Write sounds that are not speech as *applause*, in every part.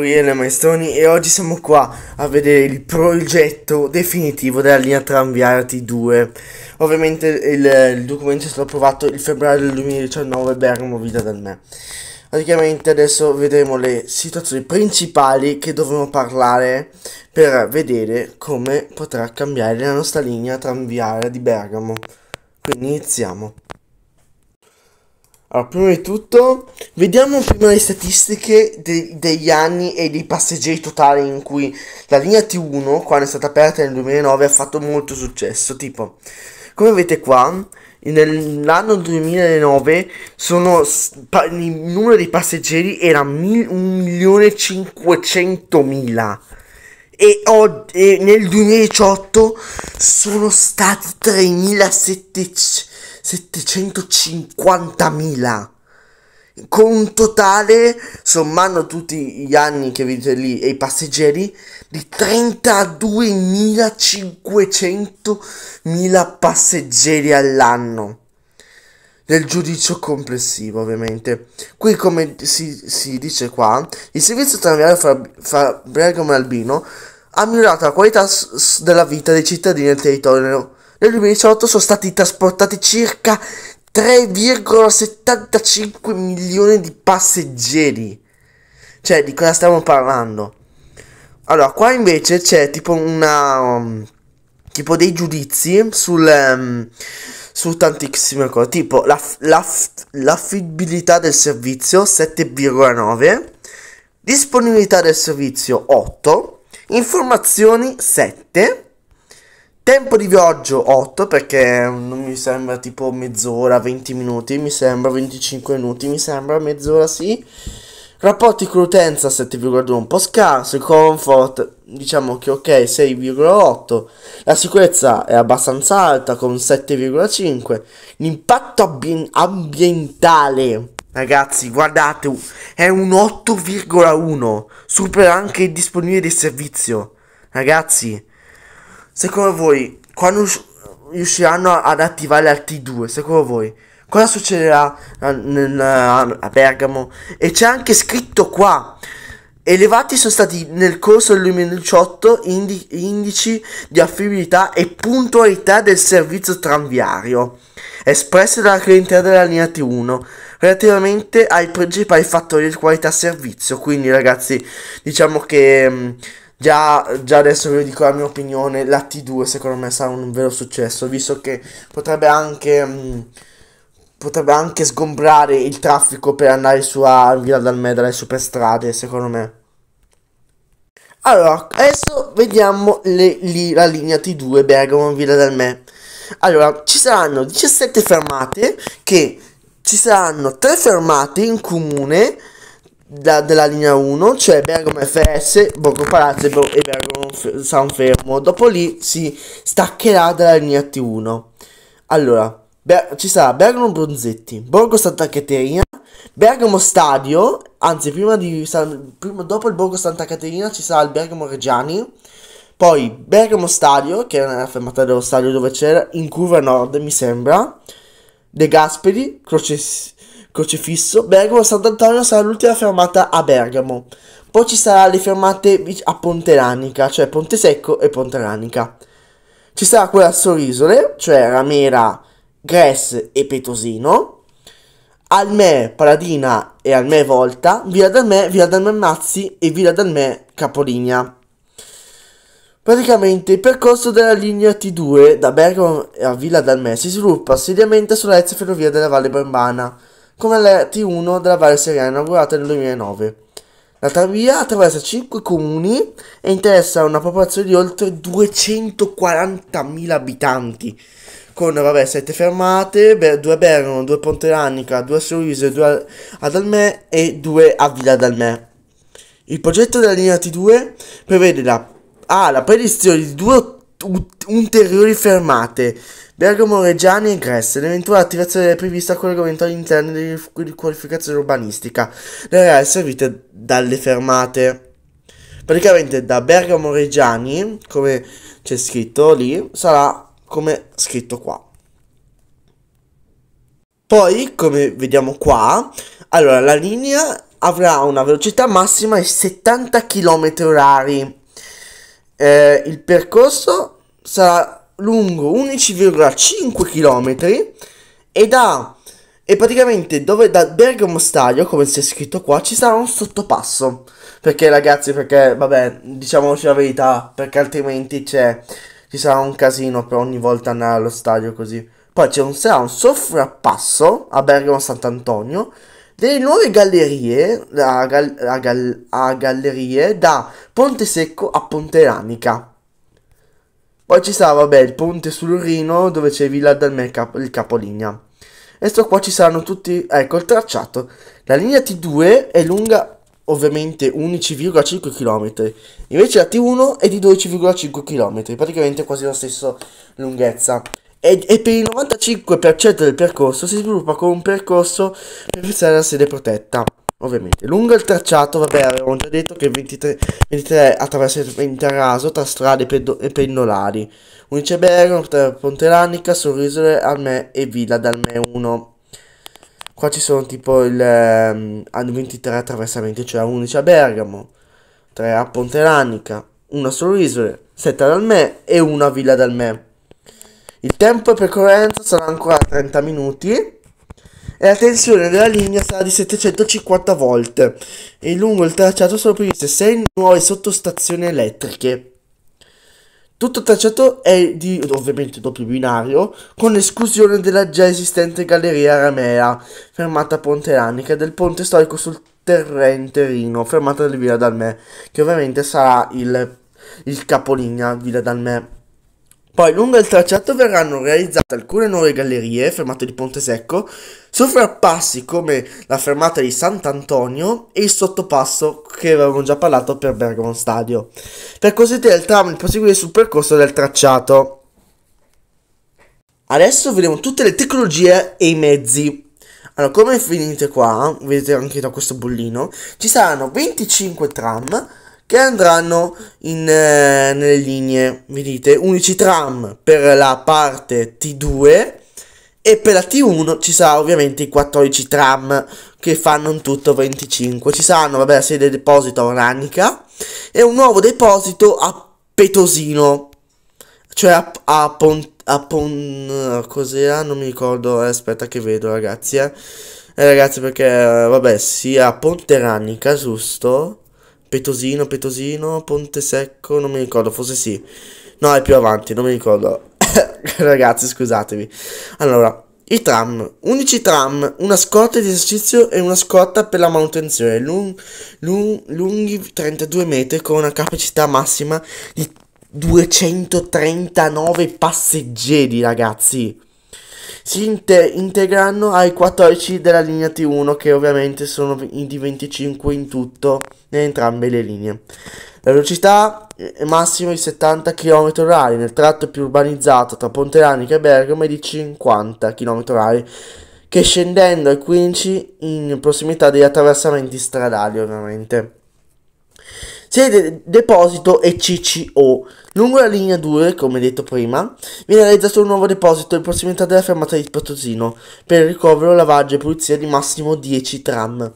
Corriere Maestroni e oggi siamo qua a vedere il progetto definitivo della linea tranviaria T2. Ovviamente il, il documento è stato approvato il febbraio del 2019 Bergamo Vita da me. Praticamente adesso vedremo le situazioni principali che dovremo parlare per vedere come potrà cambiare la nostra linea tranviaria di Bergamo. Quindi iniziamo. Allora, prima di tutto, vediamo prima le statistiche de degli anni e dei passeggeri totali in cui la linea T1, quando è stata aperta nel 2009, ha fatto molto successo. Tipo, come vedete qua, nell'anno 2009 sono, il numero dei passeggeri era 1.500.000 e, e nel 2018 sono stati 3.700. 750.000 con un totale, sommando tutti gli anni che vivete lì e i passeggeri, di 32.500.000 passeggeri all'anno. Del giudizio complessivo, ovviamente. Qui, come si, si dice qua, il servizio tranviario fra, fra Bergamo e Albino ha migliorato la qualità della vita dei cittadini del territorio nel 2018 sono stati trasportati circa 3,75 milioni di passeggeri. Cioè, di cosa stiamo parlando? Allora, qua invece c'è tipo una... Um, tipo dei giudizi sul... Um, su tantissime cose, tipo l'aff- l'aff- l'affidabilità del servizio 7,9, disponibilità del servizio 8, informazioni 7, Tempo di viaggio 8 perché non mi sembra tipo mezz'ora, 20 minuti, mi sembra 25 minuti, mi sembra mezz'ora sì. Rapporti con l'utenza 7,2 un po' scarso, il comfort diciamo che ok 6,8, la sicurezza è abbastanza alta con 7,5, l'impatto ambi- ambientale ragazzi guardate è un 8,1, supera anche il disponibile del servizio. Ragazzi, Secondo voi, quando riusciranno ad attivare la T2, secondo voi, cosa succederà a, Bergamo? E c'è anche scritto qua. Elevati sono stati nel corso del 2018 indi indici di affidabilità e puntualità del servizio tranviario espresse dalla clientela della linea T1 relativamente ai principali fattori di qualità servizio. Quindi, ragazzi, diciamo che Già, già adesso vi dico la mia opinione, la T2 secondo me sarà un vero successo, visto che potrebbe anche... Mh, mm, potrebbe anche sgombrare il traffico per andare su a Villa dal le superstrade, secondo me. Allora, adesso vediamo le, li, la linea T2 Bergamo Villa del Allora, ci saranno 17 fermate che ci saranno 3 fermate in comune da, della linea 1, cioè Bergamo FS, Borgo Palazzo e Bergamo Sanfermo. Dopo lì si staccherà dalla linea T1. Allora, Ber- ci sarà Bergamo Bronzetti, Borgo Santa Caterina, Bergamo Stadio, anzi prima di, prima, dopo il Borgo Santa Caterina ci sarà il Bergamo Reggiani, poi Bergamo Stadio, che è una fermata dello stadio dove c'era, in curva nord mi sembra, De Gasperi, Croce, crocifisso, Bergamo Sant'Antonio sarà l'ultima fermata a Bergamo. Poi ci saranno le fermate a Ponte Lanica, cioè Ponte Secco e Ponte Lanica. Ci sarà quella a Sorisole, cioè Ramera, Gress e Petosino. Alme Paladina e Alme Volta, Villa d'Almè, Villa d'Almè Mazzi e Villa d'Almè Capoligna. Praticamente il percorso della linea T2 da Bergamo a Villa d'Almè si sviluppa seriamente sulla ex ferrovia della Valle Barbana come la T1 della Valle Serena inaugurata nel 2009. La Tavia attraversa 5 comuni e interessa una popolazione di oltre 240.000 abitanti, con vabbè, 7 fermate, 2 a Bergamo, 2 a Ponte Lanica, 2 a Sorriso, 2 ad Almè e 2 a Villa d'Almè. Il progetto della linea T2 prevede la, ah, la predizione di due ulteriori fermate Bergamo, Reggiani e Gresse. L'eventuale attivazione è prevista con l'argomento all'interno di qualificazione urbanistica. Le aree servite dalle fermate. Praticamente da Bergamo Reggiani, come c'è scritto lì, sarà come scritto qua. Poi, come vediamo qua, allora la linea avrà una velocità massima di 70 km orari. Eh, il percorso sarà lungo 11,5 km e da e praticamente dove da Bergamo Stadio, come si è scritto qua, ci sarà un sottopasso. Perché ragazzi, perché vabbè, diciamoci la verità, perché altrimenti c'è ci sarà un casino per ogni volta andare allo stadio così. Poi c'è un, sarà un sovrappasso a Bergamo Sant'Antonio delle nuove gallerie a, gal, a, gal, a gallerie da Ponte Secco a Ponte Lanica. Poi ci sarà, vabbè, il ponte sul Rino dove c'è Villa del Cap il Capoligna. E sto qua ci saranno tutti, ecco il tracciato. La linea T2 è lunga ovviamente 11,5 km, invece la T1 è di 12,5 km, praticamente quasi la stessa lunghezza. E, e, per il 95% del percorso si sviluppa con un percorso per pensare alla sede protetta ovviamente. Lungo il tracciato, vabbè, avevamo già detto che 23, 23 attraversa il Interraso tra strade pedo- e pendolari. Unice Bergamo, Ponte Lannica, Lanica, al Me e Villa dal Me 1. Qua ci sono tipo il um, ehm, 23 attraversamenti, cioè 11 a Bergamo, 3 a Ponte Lannica, 1 a Sorrisole, 7 ad Me e 1 a Villa dal Me. Il tempo di percorrenza sarà ancora 30 minuti e la tensione della linea sarà di 750 volt e lungo il tracciato sono previste 6 nuove sottostazioni elettriche. Tutto il tracciato è di ovviamente doppio binario, con esclusione della già esistente galleria Ramea, fermata a Ponte Annica, del ponte storico sul Terrente Rino, fermata del Villa Dalmè, che ovviamente sarà il, il capolinea Villa Dalmè. Poi lungo il tracciato verranno realizzate alcune nuove gallerie, fermate di Ponte Secco, sovrappassi come la fermata di Sant'Antonio e il sottopasso che avevamo già parlato per Bergamo Stadio, per così dire il tram di proseguire sul percorso del tracciato. Adesso vediamo tutte le tecnologie e i mezzi. Allora, come finite qua, vedete anche da questo bullino, ci saranno 25 tram, che andranno in, eh, nelle linee, vedete, 11 tram per la parte T2 e per la T1 ci sarà ovviamente i 14 tram che fanno in tutto 25. Ci saranno, vabbè, la sede deposito a Oranica e un nuovo deposito a Petosino, cioè a, a, Pont, a Pon... cos'era? Non mi ricordo, eh, aspetta che vedo ragazzi, eh. eh ragazzi perché, vabbè, sì, a Ponte Rannica, giusto? Petosino, Petosino, Ponte Secco, non mi ricordo, forse sì. No, è più avanti, non mi ricordo. *coughs* Ragazzi, scusatevi. Allora, i tram, 11 tram, una scorta di esercizio e una scorta per la manutenzione, lung, lung, lunghi 32 metri con una capacità massima di 239 passeggeri, ragazzi si inter- integrano ai 14 della linea T1 che ovviamente sono di 25 in tutto in entrambe le linee. La velocità è eh, massima di 70 km/h nel tratto più urbanizzato tra Ponte Lanica e Bergamo è di 50 km/h che scendendo ai 15 in prossimità degli attraversamenti stradali ovviamente sede deposito e CCO. Lungo la linea 2, come detto prima, viene realizzato un nuovo deposito in prossimità della fermata di Potosino per il ricovero, lavaggio e pulizia di massimo 10 tram.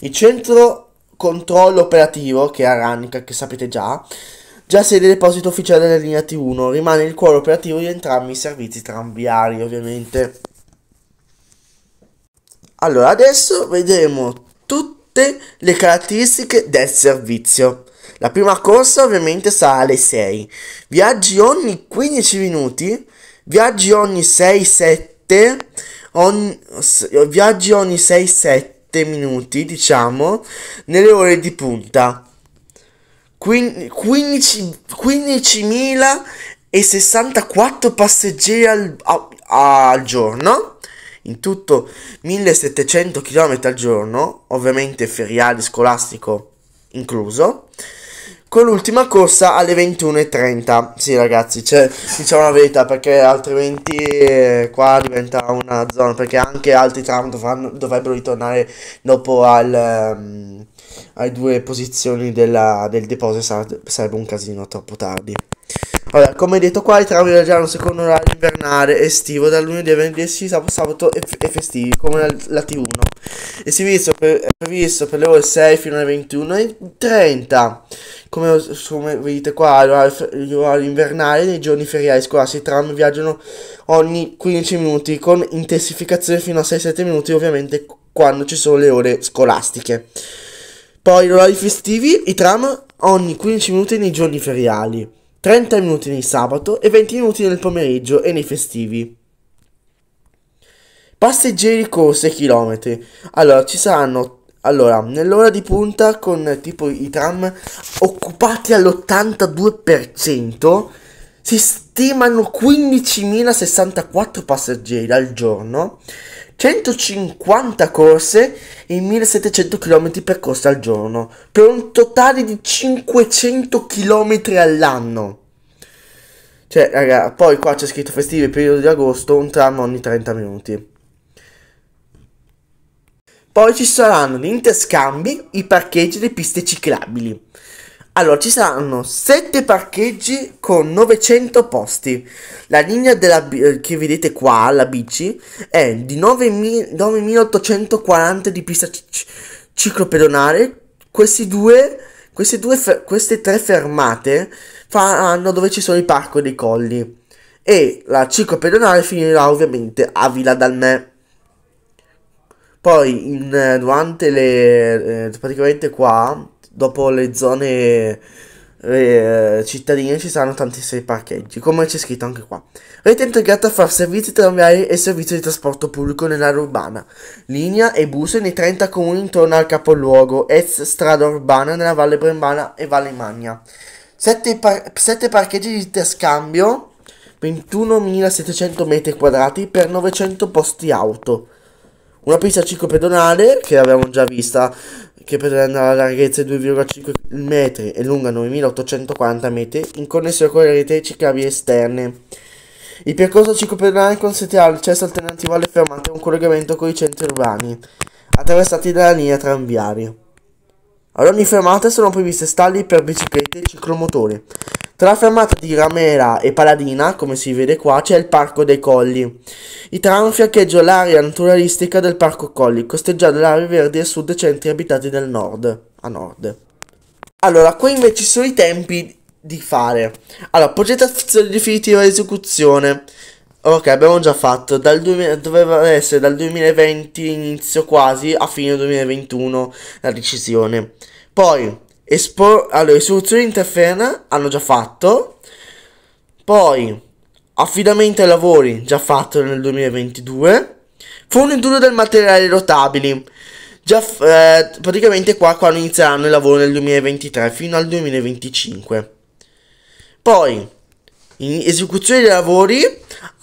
Il centro controllo operativo, che è Aranica, che sapete già, già sede deposito ufficiale della linea T1, rimane il cuore operativo di entrambi i servizi tranviari, ovviamente. Allora, adesso vedremo tutte le caratteristiche del servizio. La prima corsa ovviamente sarà alle 6. Viaggi ogni 15 minuti, viaggi ogni 6-7, ogni, viaggi ogni 6-7 minuti, diciamo, nelle ore di punta. 15.064 passeggeri al, a, al giorno in tutto 1700 km al giorno, ovviamente feriale scolastico incluso, con l'ultima corsa alle 21.30. Sì ragazzi, cioè, diciamo la verità perché altrimenti eh, qua diventa una zona, perché anche altri tram dovranno, dovrebbero ritornare dopo al, um, ehm, alle due posizioni della, del deposito, sarebbe un casino troppo tardi. Allora, come detto qua, i tram viaggiano secondo l'orario invernale estivo dal lunedì a venerdì sabato, sabato e, e, festivi, come la, la TV1. Il servizio per, è previsto per le ore 6 fino alle 21.30. Come, come vedete qua, l'orario invernale nei giorni feriali scorsi i tram viaggiano ogni 15 minuti con intensificazione fino a 6-7 minuti, ovviamente quando ci sono le ore scolastiche. Poi gli orari festivi, i tram ogni 15 minuti nei giorni feriali. 30 minuti nel sabato e 20 minuti nel pomeriggio e nei festivi. Passeggeri, corse e chilometri. Allora, ci saranno... Allora, nell'ora di punta con tipo i tram occupati all'82%, si stimano 15.064 passeggeri al giorno 150 corse e 1700 km percorsi al giorno, per un totale di 500 km all'anno. Cioè, raga, poi qua c'è scritto festivi, periodo di agosto, un tram ogni 30 minuti. Poi ci saranno gli interscambi, i parcheggi e le piste ciclabili. Allora, ci saranno 7 parcheggi con 900 posti. La linea della, eh, che vedete qua, la bici, è di 9840 di pista ciclopedonale. Questi due, queste, due queste tre fermate faranno dove ci sono i parco dei colli. E la ciclopedonale finirà ovviamente a Villa Dalmè. Poi, in, eh, durante le... Eh, praticamente qua dopo le zone eh, cittadine ci saranno tanti sei parcheggi, come c'è scritto anche qua. Rete integrata fra servizi tranviari e servizi di trasporto pubblico nell'area urbana, linea e bus nei 30 comuni intorno al capoluogo, ex strada urbana nella Valle Brembana e Valle Magna. 7, par parcheggi di interscambio, 21.700 metri quadrati per 900 posti auto. Una pista ciclo pedonale, che avevamo già vista che per andare larghezza di 2,5 metri e lunga 9.840 metri, in connessione con le reti ciclabili esterne. Il percorso ciclopedonale consentirà l'accesso alternativo alle fermate e un collegamento con i centri urbani, attraversati dalla linea tranviaria. Ad ogni fermata sono previste stalli per biciclette e ciclomotori, tra la fermata di Ramera e Paladina, come si vede qua, c'è il Parco dei Colli. I tram fiancheggiano l'area naturalistica del Parco Colli, costeggiando l'area verde a sud e centri abitati del nord, a nord. Allora, qui invece sono i tempi di fare. Allora, progettazione definitiva esecuzione. Ok, abbiamo già fatto, dal 2000, doveva essere dal 2020 inizio quasi a fine 2021 la decisione. Poi, Espo- allora, risoluzione interferna hanno già fatto. Poi, affidamento ai lavori già fatto nel 2022. Fornitura del materiale rotabili. Già, eh, praticamente qua quando inizieranno i lavori nel 2023 fino al 2025. Poi, esecuzione dei lavori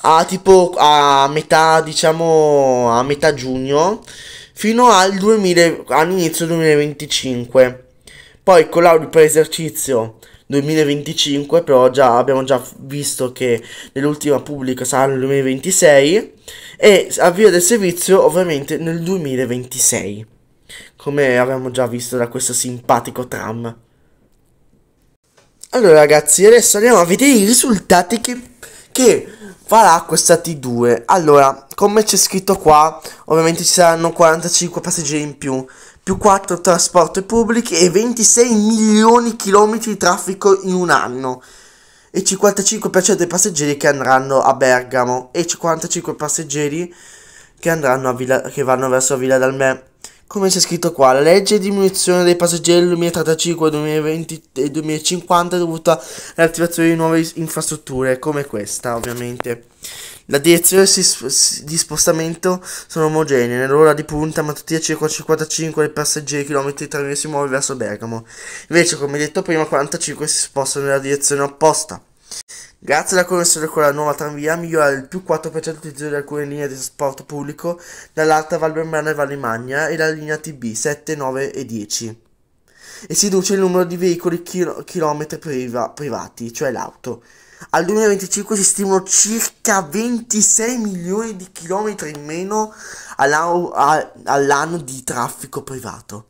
a tipo a metà, diciamo, a metà giugno fino al 2000, all'inizio 2025. Poi con l'audit per esercizio 2025, però già abbiamo già visto che nell'ultima pubblica sarà nel 2026 e avvio del servizio ovviamente nel 2026, come abbiamo già visto da questo simpatico tram. Allora ragazzi, adesso andiamo a vedere i risultati che, che farà questa T2. Allora, come c'è scritto qua, ovviamente ci saranno 45 passeggeri in più, più 4 trasporti pubblici e 26 milioni di chilometri di traffico in un anno e 55% dei passeggeri che andranno a Bergamo e 55 passeggeri che, andranno a Villa, che vanno verso Villa Dalmè. Come c'è scritto qua, la legge di diminuzione dei passeggeri 2035, 2020 e 2050 è dovuta all'attivazione di nuove infrastrutture come questa ovviamente. La direzione di spostamento sono omogenee nell'ora di punta, ma tutti circa 55 passeggeri chilometri tra si muove verso Bergamo. Invece, come detto prima, 45 si spostano nella direzione opposta. Grazie alla connessione con la nuova tranvia migliora il più 4% l'utilizzo di alcune linee di trasporto pubblico dall'Alta Valbermana e Vallimagna e la linea TB 7, 9 e 10 e si riduce il numero di veicoli kil- chilometri priva- privati, cioè l'auto al 2025 si stimano circa 26 milioni di chilometri in meno all'anno, di traffico privato.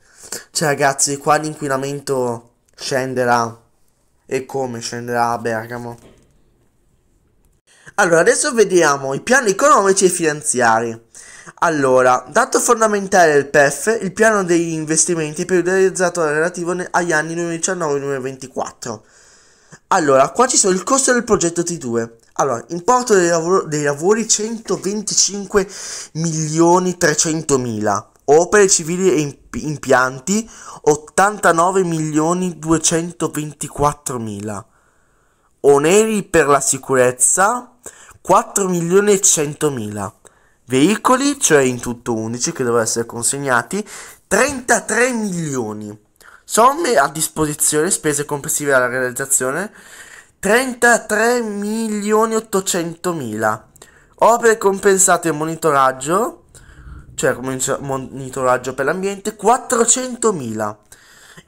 Cioè ragazzi, qua l'inquinamento scenderà e come scenderà a Bergamo. Allora, adesso vediamo i piani economici e finanziari. Allora, dato fondamentale del PEF, il piano degli investimenti periodizzato relativo agli anni 2019-2024 allora, qua ci sono il costo del progetto T2. Allora, importo dei, lavori, dei lavori 125 milioni 300 mila. Opere civili e impianti 89 milioni 224 mila. Oneri per la sicurezza 4 milioni 100 mila. Veicoli, cioè in tutto 11 che devono essere consegnati, 33 milioni. Somme a disposizione, spese complessive alla realizzazione 33 milioni 800 mila. Opere compensate e monitoraggio, cioè monitoraggio per l'ambiente 400 mila.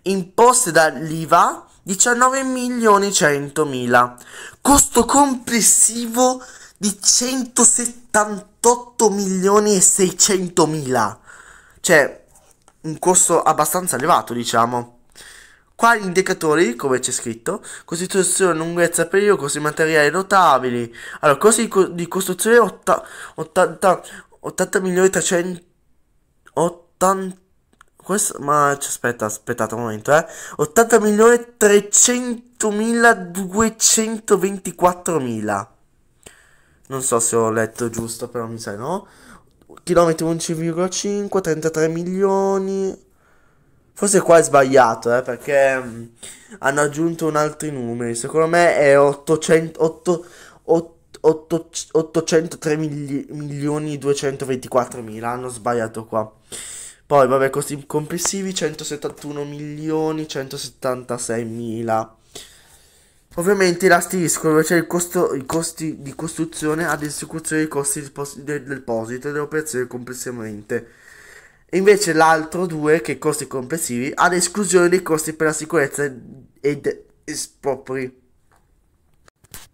Imposte dall'IVA 19 milioni 100 mila. Costo complessivo di 178 milioni e 600 mila. Cioè, un costo abbastanza elevato, diciamo. Qua gli indicatori, come c'è scritto, costituzione, lunghezza, periodo, costi materiali notabili. Allora, costi di costruzione 80, 80, 80 milioni 300... 80... Questo, ma aspetta, aspettate un momento, eh. 80 milioni 300 mila 224 mila. Non so se ho letto giusto, però mi sa no chilometri 11,5, 33 milioni. Forse qua è sbagliato, eh, perché mm, hanno aggiunto un altri numeri. Secondo me è 800, 8, 8, 8, 803 mili, milioni 224 mila. Hanno sbagliato qua. Poi, vabbè, costi complessivi 171 milioni 176 mila. Ovviamente i lasti escono, cioè costo, i costi di costruzione ad esecuzione dei costi del deposito e dell'operazione complessivamente. E invece l'altro 2, che è costi complessivi, ad esclusione dei costi per la sicurezza ed espropri.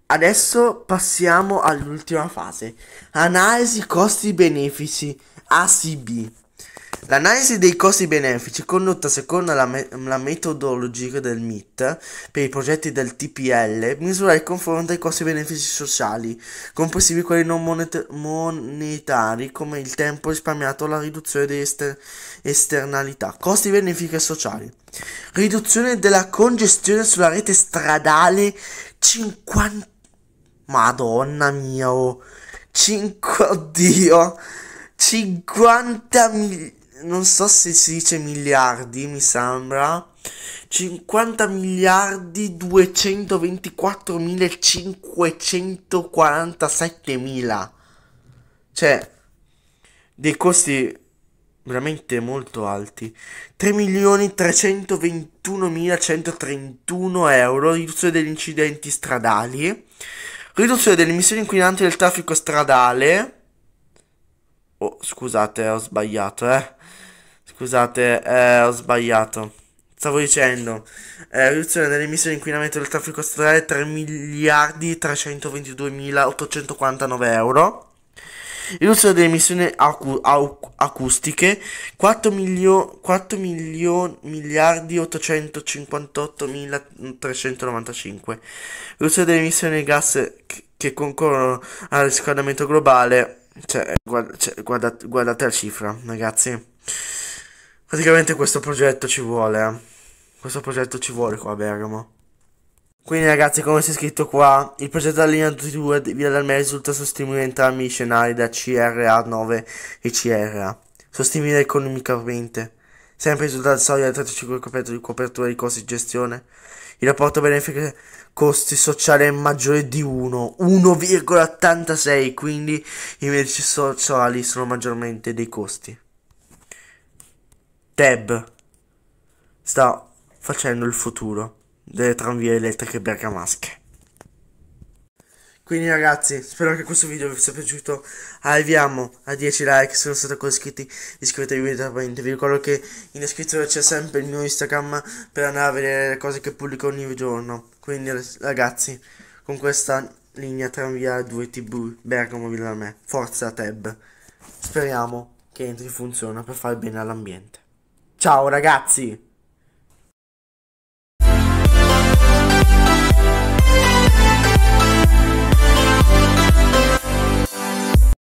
Adesso passiamo all'ultima fase. Analisi costi-benefici ACB. L'analisi dei costi-benefici condotta secondo la, me la, metodologia del MIT per i progetti del TPL misura il confronto ai costi-benefici sociali con quelli non monet monetari come il tempo risparmiato o la riduzione delle ester esternalità. Costi-benefici sociali. Riduzione della congestione sulla rete stradale 50... Madonna mia, oh. 5... *laughs* Oddio. 50 milioni non so se si dice miliardi, mi sembra. 50 miliardi 224.547 mila. Cioè, dei costi veramente molto alti. 3 milioni 3.321.131 euro, riduzione degli incidenti stradali, riduzione delle emissioni inquinanti del traffico stradale. Oh, scusate, ho sbagliato, eh. Scusate, eh, ho sbagliato. Stavo dicendo, eh, riduzione delle emissioni di inquinamento del traffico stradale 3 miliardi 322.849 euro. Riduzione delle emissioni acu ac acustiche 4, milio- 4 milio- miliardi 858.395. Riduzione delle emissioni di gas che concorrono al riscaldamento globale. Cioè, guard cioè, guardate, guardate la cifra, ragazzi. Praticamente questo progetto ci vuole, eh. Questo progetto ci vuole qua a Bergamo. Quindi ragazzi, come si è scritto qua, il progetto della linea 22 via dal mare risulta sostenibile entrambi i scenari da CRA 9 e CRA. Sostenibile economicamente. Sempre il risultato solido del 35 coperto di copertura di costi di gestione. Il rapporto benefico costi sociali è maggiore di 1, 1,86, quindi i medici sociali sono maggiormente dei costi. Tab sta facendo il futuro delle tranvie elettriche bergamasche. Quindi ragazzi, spero che questo video vi sia piaciuto. Arriviamo a 10 like, se non siete ancora iscritti iscrivetevi immediatamente. Vi ricordo che in descrizione c'è sempre il mio Instagram per andare a vedere le cose che pubblico ogni giorno. Quindi ragazzi, con questa linea tranvia 2TB Bergamo Villa Me, forza Tab. Speriamo che entri in funzione per fare bene all'ambiente. Ciao ragazzi!